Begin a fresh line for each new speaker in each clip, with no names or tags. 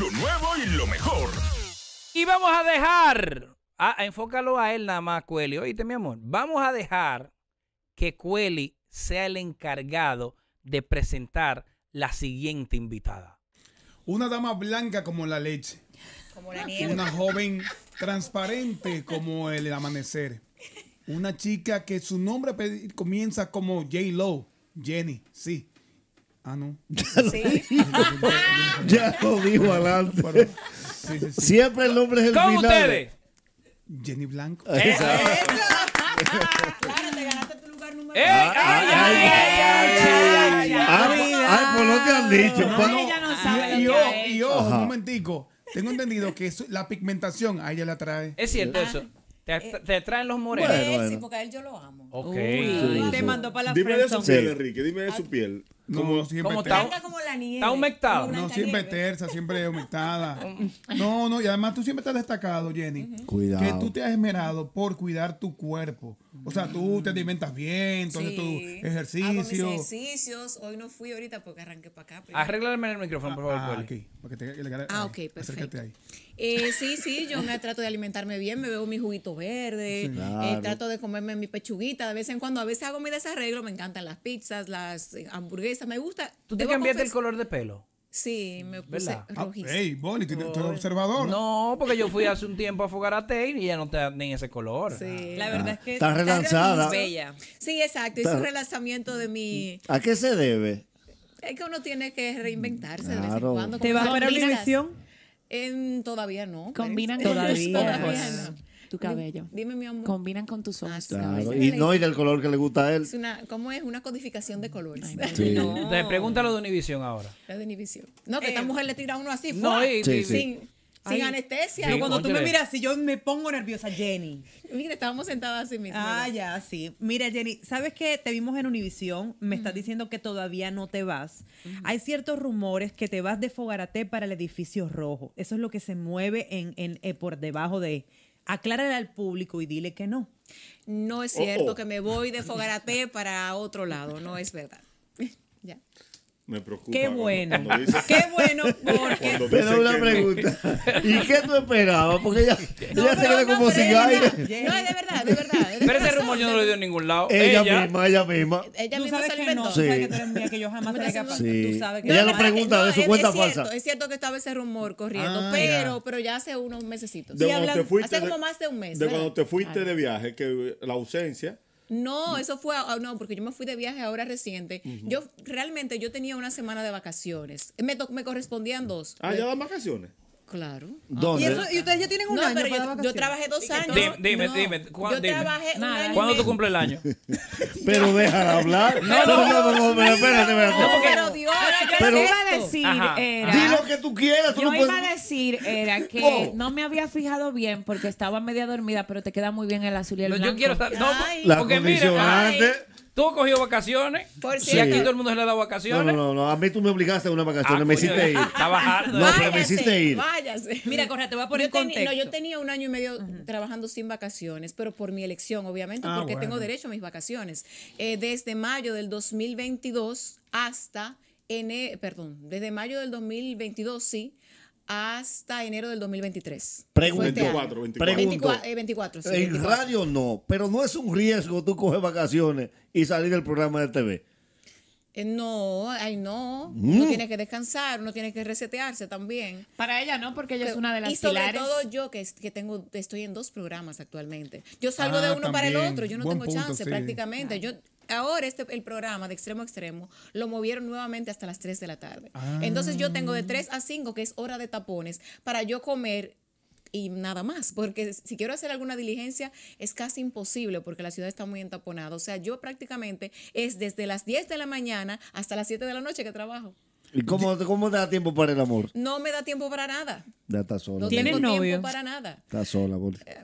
Lo nuevo y lo mejor.
Y vamos a dejar. a enfócalo a él nada más, Cueli. Oíste, mi amor. Vamos a dejar que Cueli sea el encargado de presentar la siguiente invitada. Una dama
blanca como la leche.
Como la nieve. Una joven
transparente como el amanecer. Una chica que su nombre comienza como J. Lo, Jenny, sí. Ah, no. Ya lo, ¿Sí?
ya lo dijo al Sí, Siempre el nombre es el ¿Cómo ustedes? Jenny Blanco. claro, te
ganaste tu lugar número uno ay, ay!
¡Ay, por lo que han dicho!
No, y, ojo, un
momentico. Tengo entendido que la pigmentación a ella la trae. Es cierto eso.
Te, eh, traen los morenos. Bueno, bueno. Sí, porque a él yo lo amo.
te mandó para la Dime de su piel, Enrique.
Dime de su ah, piel. Como, siempre como, está,
como
la nieve.
Está humectado. No, siempre tersa, siempre humectada. No, no, y además tú siempre estás destacado, Jenny. Cuidado. Que tú te has esmerado por cuidar tu cuerpo. O sea, tú te mm. alimentas bien, entonces sí. tu ejercicio.
ejercicios. Hoy no fui ahorita porque arranqué para acá. Pero...
Arréglame el micrófono, por favor. Ah, aquí.
ah, ok, ah, perfecto. Acércate ahí. Eh, sí, sí, yo me trato de alimentarme bien, me veo mi juguito verde, eh, trato de comerme mi pechuguita de vez en cuando. A veces hago mi desarreglo, me encantan las pizzas, las eh, hamburguesas, me gusta. ¿Tú te cambiaste el
color de pelo?
Sí, me puse ah, rojizo.
hey, Bonnie, ¿tú, eres observador? No, porque yo fui hace un tiempo a a Tate y ya no está ni ese color.
Sí, ah. la verdad es que está relanzada. Está bella. Sí, exacto, es un relanzamiento de mi...
¿A qué se debe?
Es que uno tiene que reinventarse de vez en cuando. ¿Te vas a ver a todavía no. Combinan con todavía, todavía tu cabello. Dime, mi amor. Combinan con tus ojos. Ah, y no, y del
color que le gusta a él. Es
¿Cómo es? Una codificación de colores. no.
pregúntalo de Univision ahora.
La de Univision.
No, que esta eh, mujer le tira uno así. No, y, sí, Sin, sin anestesia. cuando tú me miras
si yo me pongo nerviosa, Jenny. Mira, estábamos sentadas así mismo. Ah, ya, sí. Mira, Jenny, ¿sabes qué? Te vimos en Univisión, me estás diciendo que todavía no te vas. Hay ciertos rumores que te vas de Fogarate para el edificio rojo. Eso es lo que se mueve en, eh, por debajo de... Aclárale al público y dile
que no. No es cierto que me voy de Fogarate para otro lado, no es verdad. ya.
Me preocupa. Qué bueno. qué bueno porque. Pero una pregunta. ¿Y qué tú esperabas? Porque ella, se ve como sin aire. No, de
verdad,
de verdad. Pero ese rumor yo no lo dio en ningún lado. Ella, misma, ella misma.
Ella misma sabes se que no, sí. tú sabes que tú eres mía, que yo jamás Sí. ella lo pregunta de su cuenta falsa. Es cierto que estaba ese rumor corriendo, ah, pero, pero ya hace unos mesecitos. Hace como más de un mes. De cuando te fuiste de
viaje, que la ausencia
no, mm. eso fue, ah, no, porque yo me fui de viaje ahora reciente. Yo realmente yo tenía una semana de vacaciones. Me, me correspondían dos. Ah, ya vacaciones. Claro.
¿Dónde? ¿Y,
ustedes ya tienen un año. yo, trabajé dos años. Dime, dime, ¿Cuándo, tú
cumples el año? pero déjala hablar. No, no, no, no, no, espérate,
espérate. pero Dios, pero, que iba a decir era. Di lo que tú quieras. Tú no puedes... iba a decir era que oh. no me había fijado bien porque estaba media dormida, pero te queda muy bien el azul y el blanco. No, yo quiero estar.
No, porque Tú cogido vacaciones. Por si aquí todo el mundo se le dado vacaciones. No,
no, no, A mí tú me obligaste a una vacación. Ah, me hiciste ir. trabajar No, pero me hiciste
ir. Váyase. Mira, Correa, te voy a poner yo contexto. No, yo tenía un año y medio trabajando sin vacaciones, pero por mi elección, obviamente, ah, porque tengo derecho a mis vacaciones. Eh, desde mayo del 2022 hasta. En, perdón, desde mayo del 2022, sí, hasta enero del 2023. Pregunta. 24, 24. 24, En
radio no, pero no es un riesgo tú coger vacaciones y salir del programa de TV.
Eh, no, ay no, mm. uno tiene que descansar, uno tiene que resetearse también. Para ella no, porque ella es una de las Y sobre todo yo que, que, tengo, estoy en dos programas actualmente. Yo salgo ah, de uno para el otro, yo no tengo chance prácticamente. Yo ahora este, el programa de extremo a extremo lo movieron nuevamente hasta las 3 de la tarde. Ah. Entonces yo tengo de 3 a 5, que es hora de tapones, para yo comer y nada más, porque si quiero hacer alguna diligencia es casi imposible porque la ciudad está muy entaponada. O sea, yo prácticamente es desde las 10 de la mañana hasta las 7 de la noche que trabajo.
¿Y cómo, cómo da tiempo para el amor?
No me da tiempo para nada.
Ya está sola. No ¿Tienes
novio? tiempo para nada.
Está sola, boludo, eh,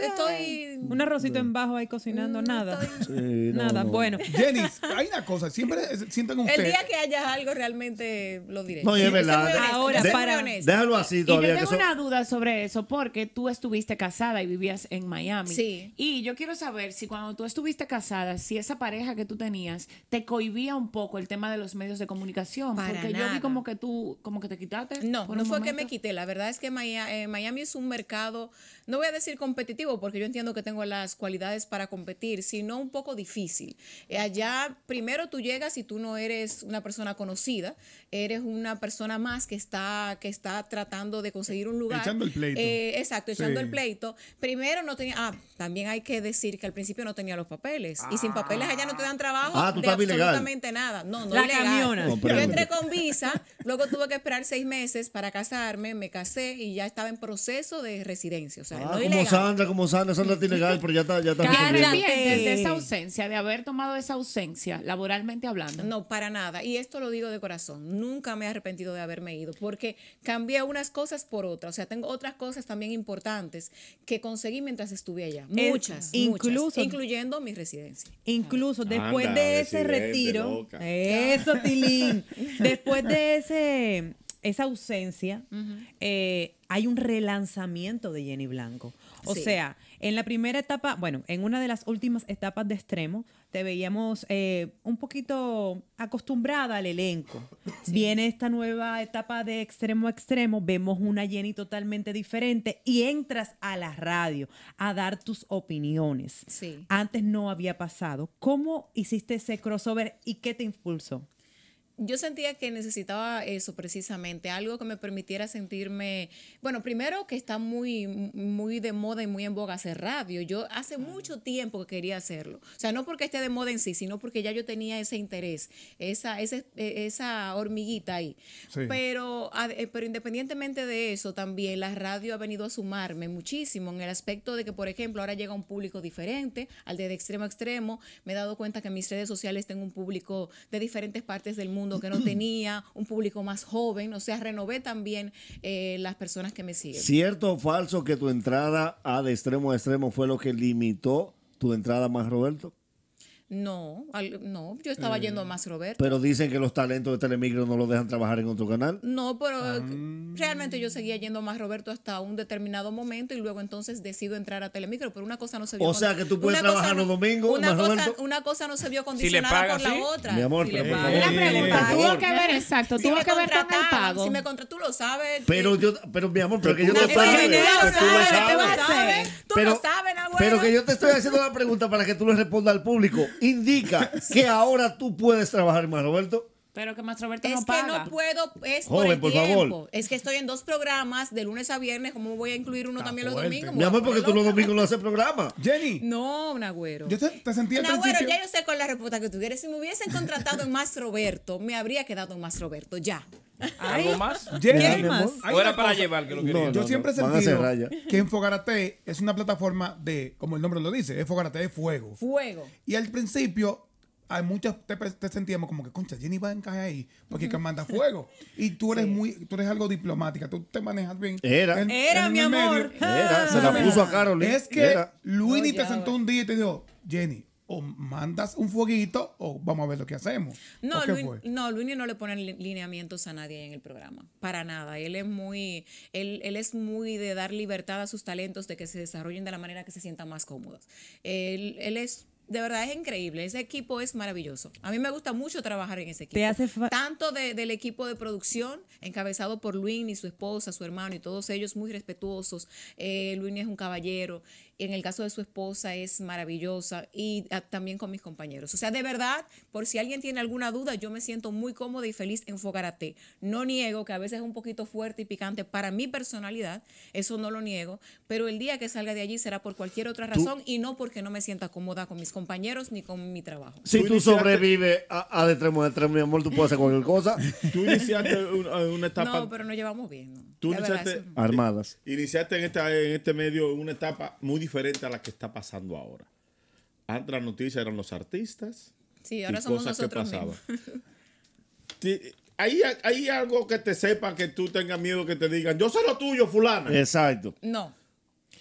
estoy... Un arrocito en bajo ahí cocinando, mm, nada.
nada, bueno. Jenny,
hay una cosa, siempre sientan ustedes... El día
que haya algo realmente lo diré. No, es verdad. Ahora, para... Déjalo
así todavía. Y yo tengo una
duda sobre eso, porque tú estuviste casada y vivías en Miami. Sí. Y yo quiero saber si cuando tú estuviste casada, si esa pareja que tú tenías
te cohibía un poco el tema de los medios de comunicación. porque yo vi como que tú, como que te quitaste. No, no fue que me quité. La verdad es que eh, Miami, es un mercado, no voy a decir competitivo, porque yo entiendo que tengo las cualidades para competir, sino un poco difícil. Eh, allá, primero tú llegas y tú no eres una persona conocida, eres una persona más que está, que está tratando de conseguir un lugar. Echando el pleito. Eh, exacto, echando el pleito. Primero no tenía, ah, también hay que decir que al principio no tenía los papeles. Y sin papeles allá no te dan trabajo ah, absolutamente nada. No, no La Yo entré con visa, luego tuve que esperar seis meses para casi casarme, me casé y ya estaba en proceso de residencia. O sea, ah, como
Sandra, como Sandra, Sandra es ilegal, pero ya está. Ya está de esa
ausencia, de haber tomado esa ausencia, laboralmente hablando? No, para nada. Y esto lo digo de corazón. Nunca me he arrepentido de haberme ido porque cambié unas cosas por otras. O sea, tengo otras cosas también importantes que conseguí mientras estuve allá. Muchas, incluso, incluyendo mi residencia. Incluso después de ese retiro. Eso, Tilín.
después de ese esa ausencia, eh, hay un relanzamiento de Jenny Blanco. O sea, en la primera etapa, bueno, en una de las últimas etapas de extremo, te veíamos eh, un poquito acostumbrada al elenco. Viene esta nueva etapa de extremo a extremo, vemos una Jenny totalmente diferente y entras a la radio a dar tus opiniones. Antes no había pasado. ¿Cómo hiciste ese crossover y qué te impulsó?
yo sentía que necesitaba eso precisamente, algo que me permitiera sentirme, bueno, primero que está muy, muy de moda y muy en boga hacer radio. Yo hace mucho tiempo que quería hacerlo. O sea, no porque esté de moda en sí, sino porque ya yo tenía ese interés, esa, e, esa hormiguita ahí. Pero, eh, pero independientemente de eso, también la radio ha venido a sumarme muchísimo en el aspecto de que, por ejemplo, ahora llega un público diferente, al de, extremo a extremo. Me he dado cuenta que mis redes sociales tengo un público de diferentes partes del mundo que no tenía, un público más joven, o sea, renové también eh, las personas que me siguen.
¿Cierto o falso que tu entrada a de extremo a extremo fue lo que limitó tu entrada más, Roberto?
No, no, yo estaba eh, yendo a más Roberto. Pero
dicen que los talentos de Telemicro no los dejan trabajar en otro canal.
No, pero ah. realmente yo seguía yendo a más Roberto hasta un determinado momento y luego entonces decido entrar a Telemicro, pero una cosa no se vio. O sea que tú puedes trabajar los domingos. Una cosa, una cosa no se vio condicionada por la otra. Mi amor, pero tuvo que ver, exacto, tuvo que ver con el pago. Si me contrató, tú lo sabes.
Pero yo, pero mi amor, pero que yo te Tú lo sabes. Pero que yo te estoy haciendo la pregunta para que tú le respondas al público indica que ahora tú puedes trabajar más, Roberto.
Pero que más Roberto
no paga. Es que no puedo, es por, el por Favor. Es que estoy en dos programas de lunes a viernes, ¿cómo voy a incluir uno también los domingos? Mi amor, porque tú los
domingos no haces programa. Jenny.
No, Nagüero. Yo te, te sentí Nagüero, principio. ya yo sé con la respuesta que tú quieres. Si me hubiesen contratado en más Roberto, me habría quedado en más Roberto, ya.
¿Algo
más? ¿Hay más? era para
llevar que lo no, Yo siempre he
que Enfogarate es una plataforma de, como el nombre lo dice, Enfogarate de fuego. Fuego. Y al principio hay muchas te, te, sentíamos como que concha Jenny va a encajar ahí porque que manda fuego y tú eres muy tú eres algo diplomática tú te manejas bien era
era mi amor era se la ah. puso a Carolina es que
Luini te sentó un día y te dijo Jenny o mandas un fueguito o vamos a ver lo que hacemos. No,
Luini no, le pone lineamientos a nadie en el programa, para nada. Él es muy, él, él, es muy de dar libertad a sus talentos, de que se desarrollen de la manera que se sientan más cómodos. Él, es de verdad es increíble. Ese equipo es maravilloso. A mí me gusta mucho trabajar en ese equipo. Te hace Tanto del equipo de producción, encabezado por Luini, su esposa, su hermano y todos ellos muy respetuosos. Eh, Luini es un caballero en el caso de su esposa es maravillosa y ah, también con mis compañeros. O sea, de verdad, por si alguien tiene alguna duda, yo me siento muy cómoda y feliz en Fogarate. No niego que a veces es un poquito fuerte y picante para mi personalidad, eso no lo niego, pero el día que salga de allí será por cualquier otra razón y no porque no me sienta cómoda con mis compañeros ni con mi trabajo.
Si tú, sobrevives a, a mi amor, tú puedes hacer cualquier cosa. Tú iniciaste una, etapa... No,
pero no llevamos bien. Tú iniciaste,
armadas.
Iniciaste en, esta, en este medio una etapa muy diferente a la que está pasando ahora. Antes la noticia eran los artistas.
Sí, ahora y somos cosas
que pasaban. ¿Hay, ¿Hay, algo que te sepa que tú tengas
miedo que te digan, yo soy lo tuyo, fulana? Exacto.
No.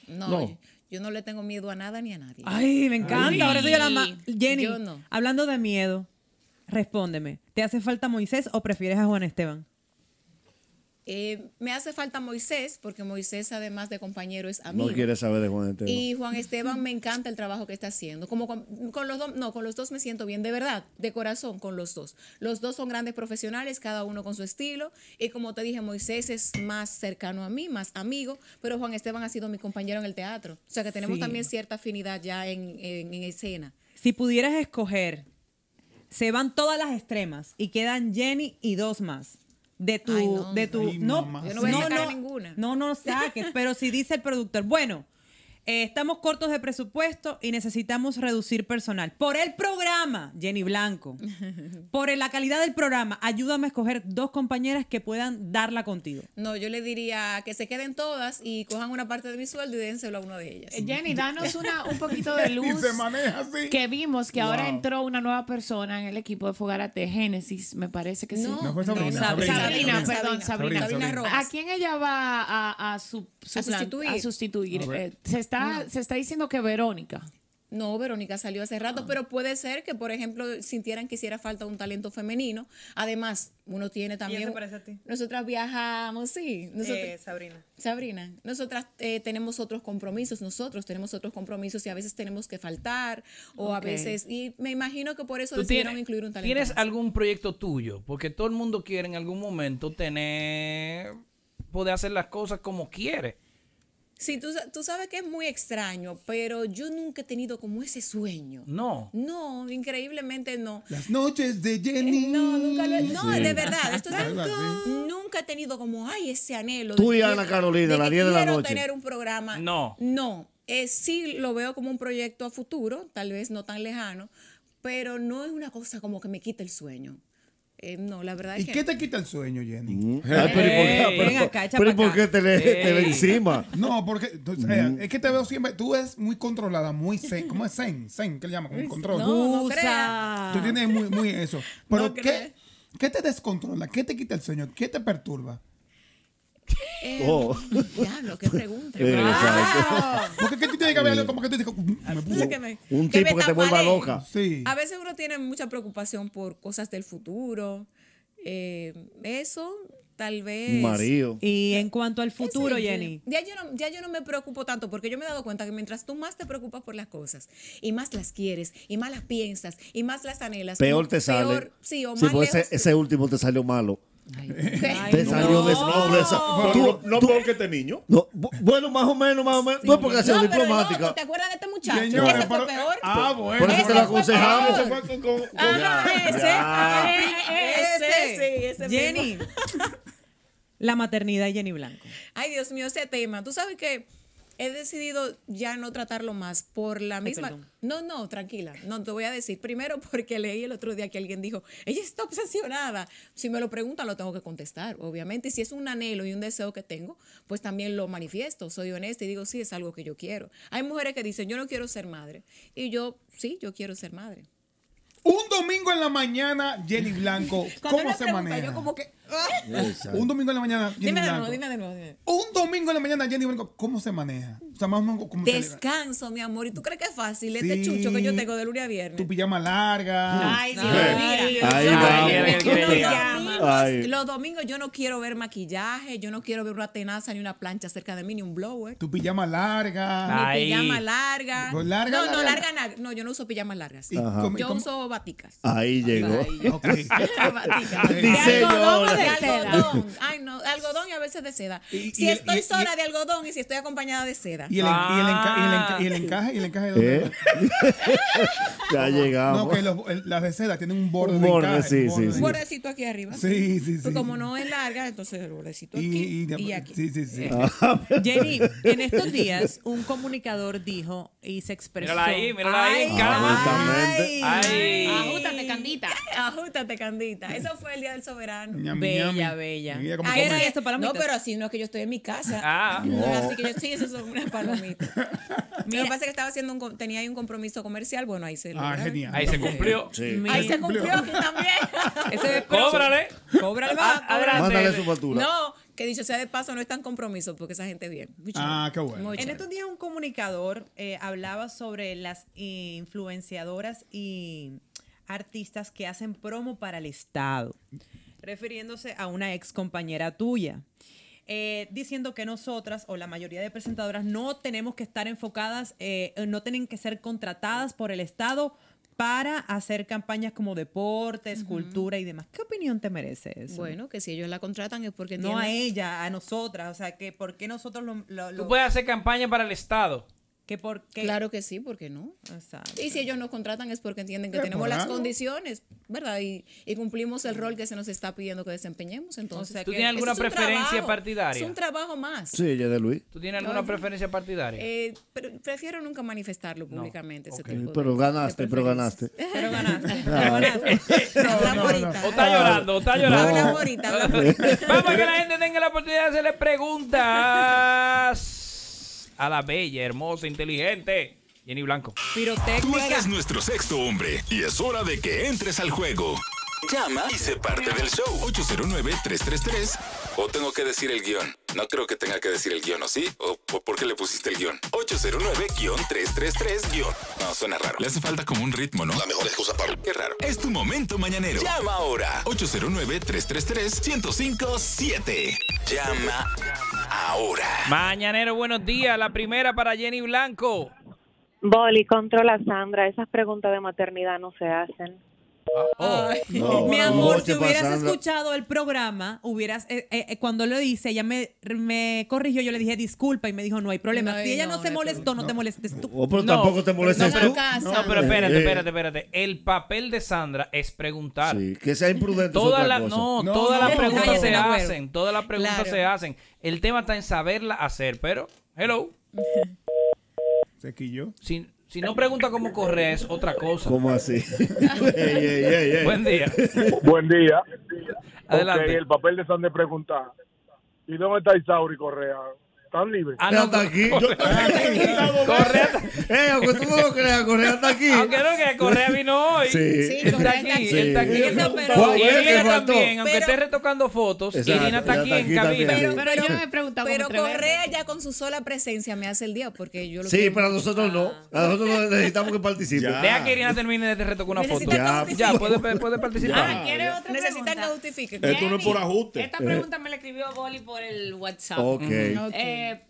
No. Yo no le tengo miedo a nada ni a nadie.
Ay, me encanta. la Jenny, hablando de miedo, respóndeme. ¿Te hace falta Moisés o prefieres a Juan Esteban?
Eh, me hace falta Moisés, porque Moisés, además de compañero, es amigo. No quiere
saber de Juan Esteban. Y
Juan Esteban me encanta el trabajo que está haciendo. Como con, los dos, no, con los dos me siento bien, de verdad, de corazón, con los dos. Los dos son grandes profesionales, cada uno con su estilo. Y como te dije, Moisés es más cercano a mí, más amigo, pero Juan Esteban ha sido mi compañero en el teatro. O sea que tenemos también cierta afinidad ya en, en escena.
Si pudieras escoger, se van todas las extremas y quedan Jenny y dos más de tu, no, de tu, no, no, no, no, ninguna. no, no saques, pero si dice el productor, bueno, eh, estamos cortos de presupuesto y necesitamos reducir personal. Por el programa, Jenny Blanco, por la calidad del programa, ayúdame a escoger dos compañeras que puedan darla contigo.
No, yo le diría que se queden todas y cojan una parte de mi sueldo y dénselo a una de ellas. Eh, Jenny, danos una, un poquito de luz. Que vimos que ahora entró
una nueva persona en el equipo de Fogarate, Génesis, me parece que sí. No, Sabrina. Sabrina, perdón, Sabrina. Sabrina, ¿A
quién ella va a, sustituir? Eh,
se está se está diciendo que Verónica.
No, Verónica salió hace rato, ah. pero puede ser que, por ejemplo, sintieran que hiciera falta un talento femenino. Además, uno tiene también... te parece a ti? Nosotras viajamos, sí. Eh, Sabrina. Sabrina, nosotras eh, tenemos otros compromisos, nosotros tenemos otros compromisos y a veces tenemos que faltar o a veces... Y me imagino que por eso decidieron incluir un talento. ¿Tienes
algún proyecto tuyo? Porque todo el mundo quiere en algún momento tener... poder hacer las cosas como quiere.
Sí, tú, sabes que es muy extraño, pero yo nunca he tenido como ese sueño. No. No, increíblemente no.
Las
noches de eh, Jenny. no, nunca lo,
No, de verdad, nunca he tenido como, ay, ese anhelo. Tú y Ana Carolina, la 10 de la noche. tener un programa. No. No, eh, sí lo veo como un proyecto a futuro, tal vez no tan lejano, pero no es una cosa como que me quite el sueño. Eh, no, la verdad ¿Y es que... qué
te quita el sueño, Jenny? Mm. pero, por, qué, eh, por qué te le, eh. encima? No, porque mm.
es que te veo siempre... Tú eres muy
controlada, muy ¿Cómo es zen? ¿Zen? ¿Qué le llamas? Como control. No, no Tú tienes muy, eso. Pero ¿qué, ¿qué te descontrola? ¿Qué te quita el sueño? ¿Qué te perturba?
Eh, oh. Diablo, qué pregunta. que te mm, un tipo que, te vuelva loca. Sí. A veces uno tiene mucha preocupación por cosas del futuro. Eh, eso tal vez.
Y en cuanto al futuro, Jenny.
Ya yo, no, me preocupo tanto porque yo me he dado cuenta que mientras tú más te preocupas por las cosas y más las quieres y más las piensas y más las anhelas. Peor te sale. sí, pues ese,
último te salió malo no,
salió tú,
no, que este niño. No, bueno, más o menos, más o menos. es porque ha sido diplomática. ¿Te
acuerdas de este muchacho? ese fue peor. Ah, bueno. Por eso te lo aconsejamos. Ese ese, ese, Jenny.
La maternidad de Jenny Blanco.
Ay, Dios mío, ese tema. Tú sabes que he decidido ya no tratarlo más por la misma... no, no, tranquila, no te voy a decir. Primero porque leí el otro día que alguien dijo, ella está obsesionada. Si me lo preguntan, lo tengo que contestar, obviamente. Y Si es un anhelo y un deseo que tengo, pues también lo manifiesto, soy honesta y digo, sí, es algo que yo quiero. Hay mujeres que dicen, yo no quiero ser madre. Y yo, sí, yo quiero ser madre. Un domingo en la
mañana, Jenny Blanco, ¿cómo se maneja? como que un domingo en la mañana.
dime, de nuevo, dime de nuevo,
Un domingo en la mañana, Jenny ¿cómo se maneja? O más
Descanso, mi amor. ¿Y tú crees que es fácil este chucho que yo
tengo de lunes a viernes? Tu pijama larga.
Ay, Los domingos yo no quiero ver maquillaje, yo no quiero ver una tenaza ni una plancha cerca de mí, ni un blower. Tu pijama larga. Mi pijama pues larga. no, no, larga, No, yo no uso pijamas largas. Yo uso baticas.
Ahí llegó. de, algodón. Ay,
no, veces de seda. si estoy sola de algodón y si estoy acompañada de seda. Y el, encaje, y el encaje de ¿Eh?
Ya llegamos. No, que los, las de seda tienen un borde.
Un
Un bordecito
aquí arriba. Sí, sí, pues sí. como no es larga, entonces el bordecito aquí
y, aquí. Sí, sí, sí. Eh. Jenny, en estos días un comunicador dijo y se expresó. Mírala ahí, mírala ahí,
Candita. Ajútate, Candita. Eso fue el día del soberano. bella,
bella. ahí era esto para pero así
no es que yo estoy en mi casa. Ah, no. Así que yo, sí, eso son unas palomitas. Mira, lo que pasa que estaba haciendo un, tenía ahí un compromiso comercial. Bueno, ahí se lo. Ah, genial. Ahí
se cumplió.
Ahí se cumplió
aquí también. Ese
cóbrale. Cóbrale ah, Mándale su factura. No,
que dicho sea de paso, no es tan compromiso porque esa gente bien. ah, qué bueno. en estos días un comunicador eh,
hablaba sobre las influenciadoras y artistas que hacen promo para el Estado refiriéndose a una ex compañera tuya. Eh, diciendo que nosotras o la mayoría de presentadoras no tenemos que estar enfocadas, eh, no tienen que ser contratadas por el Estado para hacer campañas como deportes, cultura y demás. ¿Qué opinión te merece eso? Bueno,
que si ellos la contratan es porque no a
ella, a nosotras, o sea, que por qué nosotros lo, Tú puedes hacer campaña para el Estado. Que porque... Claro
que sí, porque no. Exacto. Y si ellos nos contratan es porque entienden que tenemos las condiciones, ¿verdad? Y, y, cumplimos el rol que se nos está pidiendo que desempeñemos. Entonces, ¿tú tienes alguna preferencia partidaria? Es un trabajo más.
Sí, ya de Luis.
¿Tú tienes alguna preferencia partidaria?
Eh, prefiero nunca manifestarlo públicamente. pero,
ganaste, pero ganaste, pero ganaste. Pero ganaste. O está llorando, o está llorando. Vamos a que la gente
tenga la oportunidad de hacerle preguntas a la bella, hermosa, inteligente Jenny Blanco.
Pirotecnia. Tú eres
nuestro
sexto hombre y es hora de que entres al juego. Llama y sé parte del show. 809-333. O tengo que decir el guión. No creo que tenga que decir el guión, ¿o sí? ¿O, por qué le pusiste el guión? 809-333- No, suena raro. Le hace falta como un ritmo, ¿no? La mejor excusa para... Qué raro. Es tu momento mañanero. Llama ahora. 809-333-1057. Llama
ahora. Mañanero, buenos días. La primera para Jenny Blanco.
Boli, controla Sandra. Esas preguntas de maternidad no se hacen.
Ah, oh. mi amor, si hubieras
escuchado el programa, hubieras eh, eh, eh, cuando lo hice, ella me, me, corrigió, yo le dije disculpa y me dijo no hay problema. si ella no, se molestó, no, te molestes tú.
Oh, pero tampoco te molestes No, pero espérate, espérate,
espérate. El papel de Sandra es preguntar.
Sí, que sea imprudente. Todas las no, todas las preguntas se hacen,
todas las preguntas se hacen. El tema está en saberla hacer, pero hello. ¿Se Sin si no pregunta cómo corre, es otra cosa. ¿Cómo
así? Buen día. Buen día. Adelante.
el papel de San de preguntar. ¿Y dónde
está Isauri Correa? están libres. Ah, está aquí. Ah, Correa.
Eh, tú Correa está aquí. Aunque no que Correa vino hoy. Sí. está aquí, está aquí. Pero, Irina también, aunque
esté retocando fotos, Irina está aquí en camino Pero,
yo me preguntaba Pero Correa ya con su sola presencia me hace el día porque yo lo Sí,
pero nosotros no. Ah. Nosotros necesitamos que participe. Deja que
Irina termine de retocar una foto. Ya, puede
participar. Ah,
otra Necesitan que justifique. Esto no es por ajuste. Esta pregunta eh. me la escribió Boli por el WhatsApp. Ok. Eh, eh,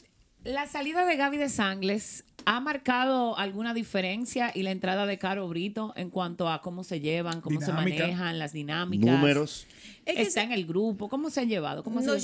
la salida de Gaby de Sangles ha marcado alguna diferencia y la entrada de Caro Brito en cuanto a cómo se llevan, cómo se manejan las dinámicas. Números. está en el grupo, cómo se han llevado, cómo se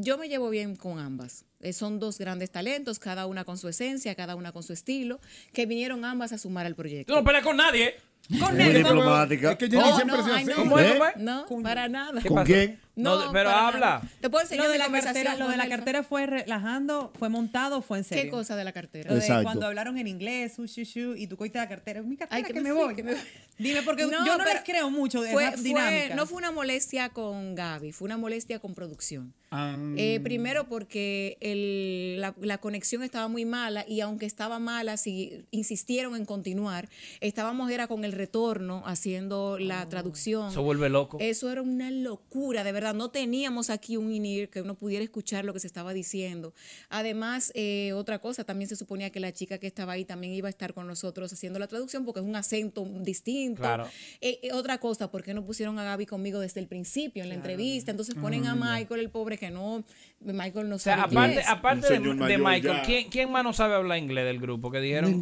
Yo me llevo bien con ambas. Eh, son dos grandes talentos, cada una con su esencia, cada una con su estilo, que vinieron ambas a sumar al proyecto.
no peleas con nadie. Con nadie. siempre
no, no, ¿Eh? para nada. ¿Con quién? No, pero habla. Te puedo enseñar lo de la cartera. Lo de la
cartera fue relajando, fue montado, fue en serio. ¿Qué cosa de la cartera? cuando hablaron en inglés, y tú cogiste la cartera. Mi cartera que, me voy. Dime, porque yo no les creo mucho fue,
No fue una molestia con Gaby, fue una molestia con producción. Eh, primero porque la, conexión estaba muy mala y aunque estaba mala, si insistieron en continuar, estábamos era con el retorno haciendo la oh. traducción. Eso vuelve loco. Eso era una locura, de verdad no teníamos aquí un INIR que uno pudiera escuchar lo que se estaba diciendo. Además, eh, otra cosa, también se suponía que la chica que estaba ahí también iba a estar con nosotros haciendo la traducción porque es un acento distinto. Eh, eh, otra cosa, ¿por qué no pusieron a Gaby conmigo desde el principio en la entrevista? Entonces ponen a mm, Michael, el pobre que no, Michael no sabe. O sea, aparte, de, Michael,
¿quién, más no sabe hablar inglés del grupo? Que dijeron.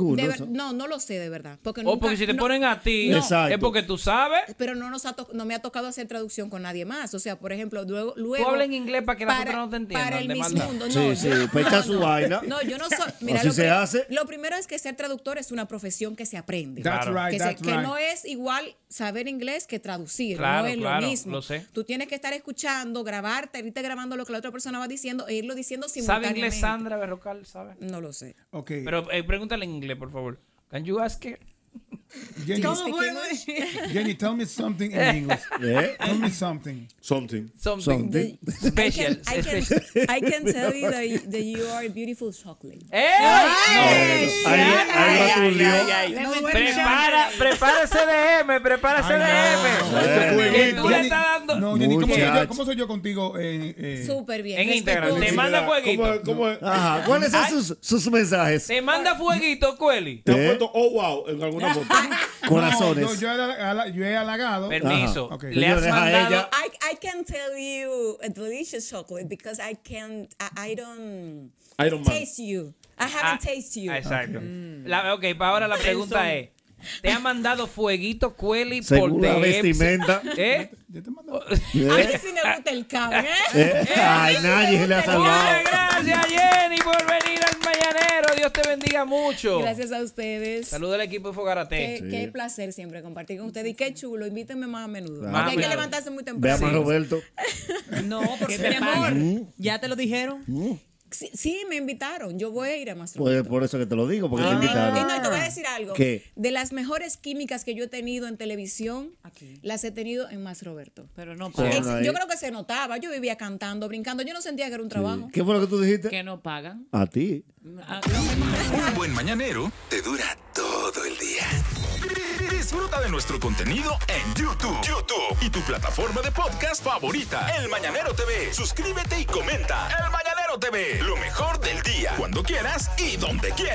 no, no lo sé de verdad. o porque si te ponen
a ti, es porque tú sabes.
Pero no, nos no me ha tocado hacer traducción con nadie más. O sea, por ejemplo, luego... luego hablen inglés para que la otra no te entienda. Para
el mismo mundo. No, sí, sí, pues su vaina. No, yo no soy... Mira, lo, se primero, hace.
lo primero es que ser traductor es una profesión que se aprende. That's right, que, que no es igual saber inglés que traducir. Claro, no es lo mismo. sé. Tú tienes que estar escuchando, grabarte, irte grabando lo que la otra persona va diciendo e irlo diciendo simultáneamente. ¿Sabe inglés Sandra
Berrocal? ¿Sabe? No lo sé. Ok. Pero eh, pregúntale en inglés, por favor. Can you ask Jenny, ¿Cómo Jenny,
tell me something in English. Tell me something. Something.
Something. special. I can,
tell you that,
you are beautiful chocolate. ¡Ay! Prepara,
prepara CDM, prepara
CDM. No, yo ¿cómo, soy yo, cómo soy yo contigo? Eh, eh? Súper
bien. En Instagram. Te manda fueguito. ¿Cómo, Ajá. ¿Cuáles son
sus, sus mensajes?
Te manda fueguito, Cueli.
Te he ¿Eh? puesto oh wow en alguna foto. Corazones. yo,
he, yo he halagado. Permiso. Okay. Le
has mandado.
I, I can tell you a eh, delicious chocolate because I can't, I, don't, I don't taste you. I ah, haven't tasted
you. Exacto. Okay. ok, para ahora la pregunta es. Te ha mandado fueguito, cueli, por la vestimenta. ¿Eh? Yo te
mando... ¿Eh? A mí
me gusta el cab, ¿eh? Eh, ¿eh? Ay,
nadie se le ha
salvado. Gracias, Jenny,
por venir al Mañanero.
Dios te bendiga
mucho. Gracias a ustedes. Saludos
al equipo de Fogarate. Qué,
placer siempre compartir con ustedes. Y qué chulo. Invítenme más a menudo. Porque hay que levantarse muy temprano. Veamos a Roberto. no, porque mi amor, ya te lo dijeron. Sí, me invitaron. Yo voy a ir a Mastroberto Pues
por eso que te lo digo, porque te ah. invitaron. Y
te voy a decir algo. De las mejores químicas que yo he tenido en televisión, las he tenido en Más Roberto. Pero no pagan. yo creo que se notaba. Yo vivía cantando, brincando. Yo no sentía que era un trabajo. ¿Qué fue lo que tú dijiste? Que no pagan.
A ti. Ah, un buen mañanero te dura
todo Disfruta de nuestro contenido en YouTube, YouTube y tu plataforma de podcast favorita, El Mañanero TV. Suscríbete y comenta. El Mañanero TV, lo mejor del día, cuando quieras y donde quieras.